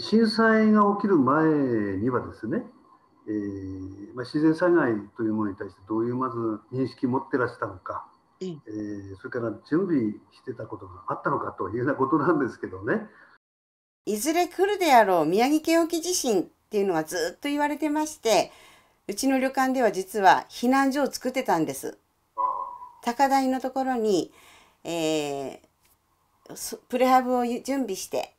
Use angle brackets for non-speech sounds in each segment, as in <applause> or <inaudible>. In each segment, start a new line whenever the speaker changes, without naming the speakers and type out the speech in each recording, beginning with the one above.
震災が起きる前にはですね、えー、まあ、自然災害というものに対してどういうまず認識持ってらしたのか、えー、それから
準備してたことがあったのかというようなことなんですけどね。いずれ来るであろう宮城県沖地震っていうのはずっと言われてましてうちの旅館では実は避難所を作ってたんです。高台のところに、えー、プレハブを準備して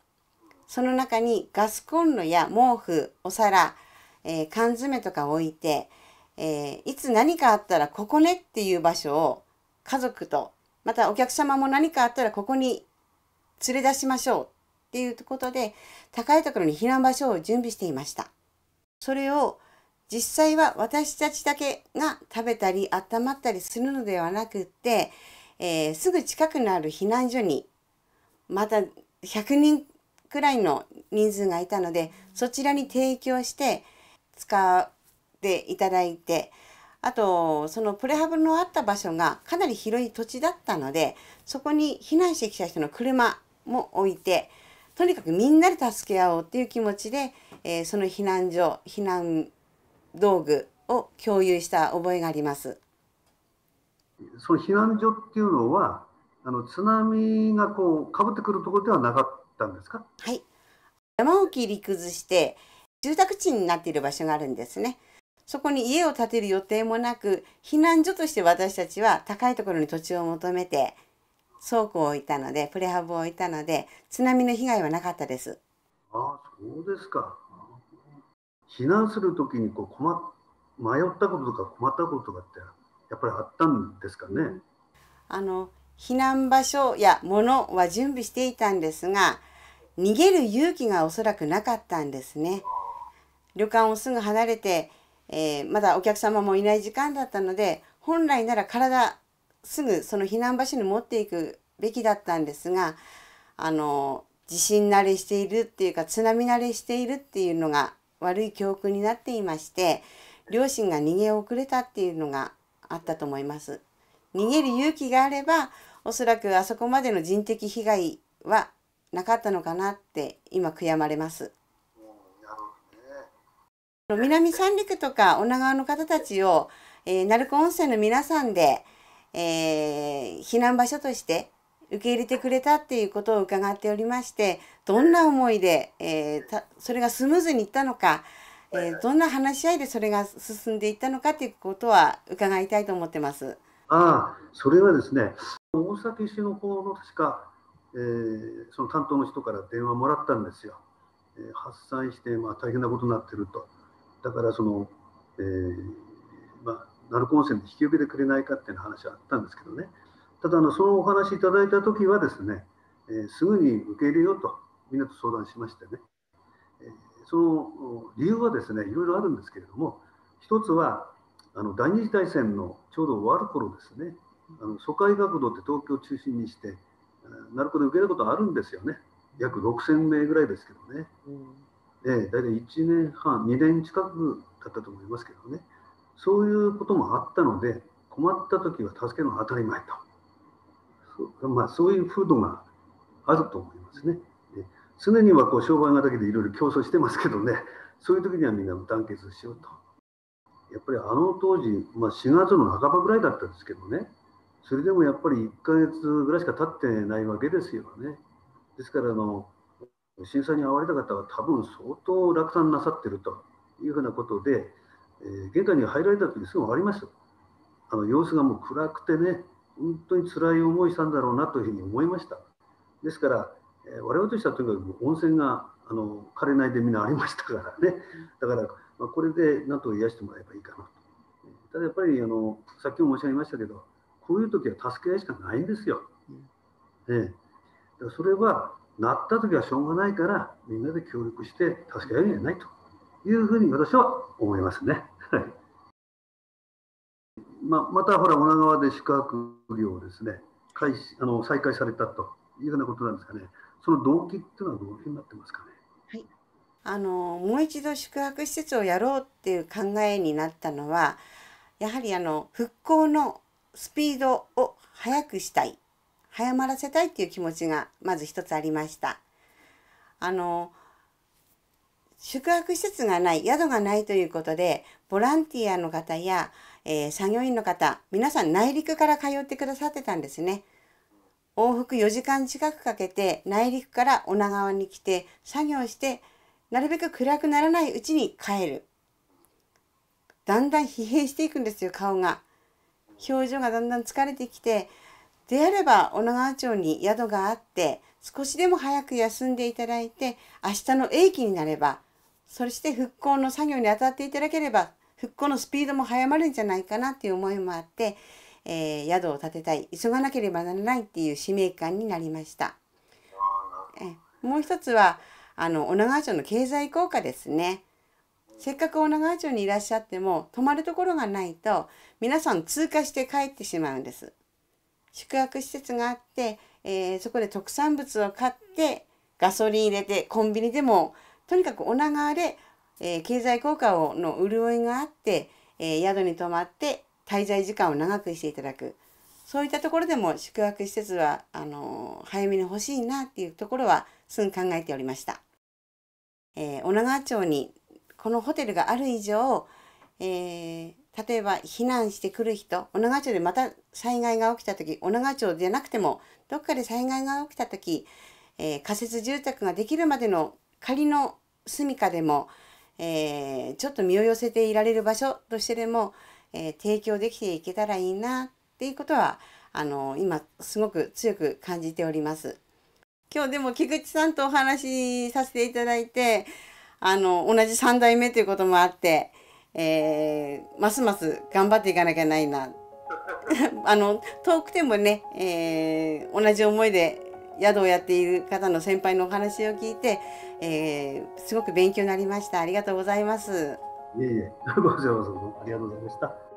その中にガスコンロや毛布、お皿、えー、缶詰とか置いて、えー、いつ何かあったらここねっていう場所を家族と、またお客様も何かあったらここに連れ出しましょうっていうことで、高いところに避難場所を準備していました。それを実際は私たちだけが食べたり温まったりするのではなくって、えー、すぐ近くのある避難所にまた100人くらいの人数がいたのでそちらに提供して使っていただいてあとそのプレハブのあった場所がかなり広い土地だったのでそこに避難してきた人の車も置いてとにかくみんなで助け合おうっていう気持ちで、えー、その避難所避難道具を共有した覚えがあります。
その避難所っていうのは
あの津波がこうかぶってくるところではなかったんですかはい山を切り崩して住宅地になっている場所があるんですねそこに家を建てる予定もなく避難所として私たちは高いところに土地を求めて倉庫を置いたのでプレハブを置いたので津波の被害はなかったです
あそうですか避難する時にこう困迷ったこととか困ったこととかってやっぱりあったんですかね
あの避難場所や物は準備していたんですが、逃げる勇気がおそらくなかったんですね。旅館をすぐ離れて、えー、まだお客様もいない時間だったので、本来なら体すぐその避難場所に持っていくべきだったんですが、あの、地震慣れしているっていうか津波慣れしているっていうのが悪い教訓になっていまして、両親が逃げ遅れたっていうのがあったと思います。逃げる勇気があればおそらくあそこまでの人的被害はなかったのかなって今悔やまれます。南三陸とか女川の方たちを、えー、鳴子温泉の皆さんで、えー、避難場所として受け入れてくれたっていうことを伺っておりましてどんな思いで、えー、それがスムーズにいったのか、えー、どんな話し合いでそれが進んでいったのかということは伺いたいと思ってます。
ああ、それはですね、
大崎市の方の確か、
えー、その担当の人から電話もらったんですよ。えー、発散して、まあ、大変なことになってると。だからその、えーまあ、鳴子温泉で引き受けてくれないかっていう話はあったんですけどね。ただあの、そのお話いただいた時はですね、えー、すぐに受け入れようと、みんなと相談しましてね。えー、その理由はですね、いろいろあるんですけれども、一つは、あの第二次大戦のちょうど終わる頃ですねあの疎開学童って東京を中心にしてなるほど受けたことあるんですよね約6,000名ぐらいですけどね、うん、大体1年半2年近くだったと思いますけどねそういうこともあったので困った時は助けるのが当たり前とそ,、まあ、そういう風土があると思いますね。常にはこう商売けでいろいろ競争してますけどねそういう時にはみんな団結しようと。やっぱりあの当時、まあ、4月の半ばぐらいだったんですけどね、それでもやっぱり1か月ぐらいしか経ってないわけですよね。ですからあの、震災に遭われた方は多分相当落胆なさってるというふうなことで、えー、玄関に入られた時すぐ終わりました。あの様子がもう暗くてね、本当に辛い思いしたんだろうなというふうに思いました。ですから、えー、我々としてはとにかく温泉があの枯れないでみんなありましたからね、だからまあ、これでなんとか癒してもらえばいいかなと。ただやっぱりあの先ほど申し上げましたけどこういう時は助け合いしかないんですよ。ね、だからそれはなった時はしょうがないからみんなで協力して助け合えないというふうに私は思いますね。はい、まあ、またほら女川で宿泊業をですね開始あの再開されたというふうなことなんですかねその動機っていうのはどういうふうになってますかね。
あのもう一度宿泊施設をやろうっていう考えになったのはやはりあの復興のスピードを速くしたい早まらせたいっていう気持ちがまず一つありました。あの宿泊施設がない宿がないということでボランティアの方や、えー、作業員の方皆さん内陸から通ってくださってたんですね。往復4時間近くかけて内陸から女川に来て作業してなるべく暗くならないうちに帰る。だんだん疲弊していくんですよ、顔が。表情がだんだん疲れてきて、であれば女川町に宿があって、少しでも早く休んでいただいて、明日の英気になれば、そして復興の作業に当たっていただければ、復興のスピードも早まるんじゃないかなっていう思いもあって、えー、宿を建てたい、急がなければならないっていう使命感になりました。えもう一つは、あの女川町の経済効果ですね。せっかく女川町にいらっしゃっても泊まるところがないと皆さん通過して帰ってしまうんです。宿泊施設があって、えー、そこで特産物を買ってガソリン入れてコンビニでもとにかく女川で、えー、経済効果をの潤いがあって、えー、宿に泊まって滞在時間を長くしていただくそういったところでも宿泊施設はあの早めに欲しいなっていうところはすぐ考えておりました、えー、女川町にこのホテルがある以上、えー、例えば避難してくる人女川町でまた災害が起きた時女川町じゃなくてもどっかで災害が起きた時、えー、仮設住宅ができるまでの仮の住処でも、えー、ちょっと身を寄せていられる場所としてでも、えー、提供できていけたらいいなっていうことはあの今すごく強く感じております。今日でも菊池さんとお話しさせていただいてあの同じ3代目ということもあって、えー、ますます頑張っていかなきゃないな <laughs> あの遠くてもね、えー、同じ思いで宿をやっている方の先輩のお話を聞いて、えー、すごく勉強になりましたありがとうございます。
いえいえ、ご視聴ありがとうございました。